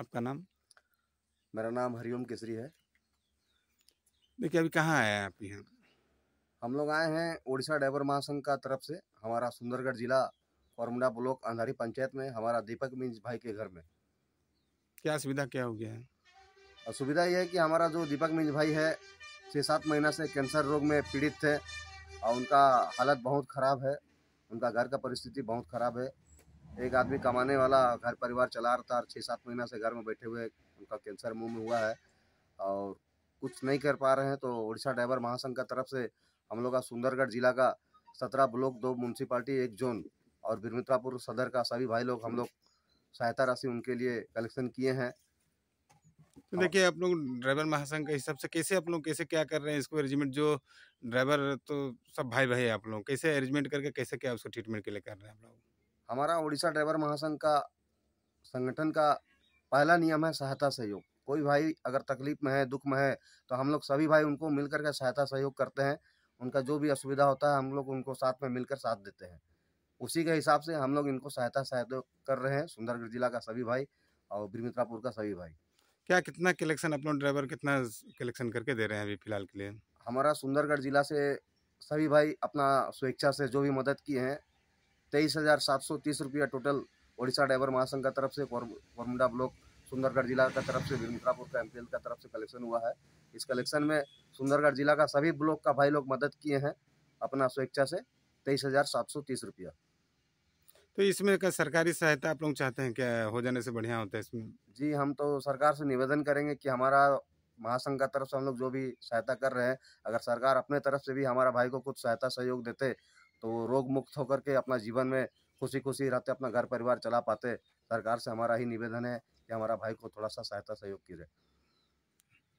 आपका नाम मेरा नाम हरिओम केसरी है देखिए अभी कहाँ आए हैं आप यहाँ हम लोग आए हैं ओडिशा ड्राइवर महासंघ का तरफ से हमारा सुंदरगढ़ जिला कोरमुंडा ब्लॉक अंधारी पंचायत में हमारा दीपक मिंज भाई के घर में क्या सुविधा क्या हो गया है असुविधा यह है कि हमारा जो दीपक मिंज भाई है छः सात महीना से कैंसर रोग में पीड़ित थे और उनका हालत बहुत ख़राब है उनका घर का परिस्थिति बहुत ख़राब है एक आदमी कमाने वाला घर परिवार चला रहा था और छः सात महीना से घर में बैठे हुए उनका कैंसर मुंह में हुआ है और कुछ नहीं कर पा रहे हैं तो उड़ीसा ड्राइवर महासंघ का तरफ से हम लोग का सुंदरगढ़ जिला का सत्रह ब्लॉक दो म्यूनसिपाली एक जोन और बिरमित्रापुर सदर का सभी भाई लोग हम लोग सहायता राशि उनके लिए कलेक्शन किए हैं तो देखिए आप लोग ड्राइवर महासंघ के हिसाब से कैसे आप लोग कैसे क्या कर रहे हैं इसको अरेंजमेंट जो ड्राइवर तो सब भाई भाई आप लोग कैसे अरेंजमेंट करके कैसे क्या उसको ट्रीटमेंट के लिए कर रहे हैं आप लोग हमारा उड़ीसा ड्राइवर महासंघ का संगठन का पहला नियम है सहायता सहयोग कोई भाई अगर तकलीफ में है दुख में है तो हम लोग सभी भाई उनको मिलकर के सहायता सहयोग करते हैं उनका जो भी असुविधा होता है हम लोग उनको साथ में मिलकर साथ देते हैं उसी के हिसाब से हम लोग इनको सहायता सहयोग कर रहे हैं सुंदरगढ़ जिला का सभी भाई और बीरमित्रापुर का सभी भाई क्या कितना कलेक्शन अपना ड्राइवर कितना कलेक्शन करके दे रहे हैं अभी फिलहाल के लिए हमारा सुंदरगढ़ जिला से सभी भाई अपना स्वेच्छा से जो भी मदद किए हैं तेईस हज़ार सात सौ तीस रुपया टोटल ओडिशा ड्राइवर महासंघ का तरफ से कोरमुंडा ब्लॉक सुंदरगढ़ जिला का तरफ से मित्रापुर का एमपीएल का तरफ से कलेक्शन हुआ है इस कलेक्शन में सुंदरगढ़ जिला का सभी ब्लॉक का भाई लोग मदद किए हैं अपना स्वेच्छा से तेईस हज़ार सात सौ तीस रुपया तो इसमें का सरकारी सहायता आप लोग चाहते हैं क्या हो जाने से बढ़िया होता है इसमें जी हम तो सरकार से निवेदन करेंगे कि हमारा महासंघ का तरफ से हम लोग जो भी सहायता कर रहे हैं अगर सरकार अपने तरफ से भी हमारा भाई को कुछ सहायता सहयोग देते तो रोग मुक्त होकर के अपना जीवन में खुशी खुशी रहते अपना घर परिवार चला पाते सरकार से हमारा ही निवेदन है कि हमारा भाई को थोड़ा सा सहायता सहयोग की जाए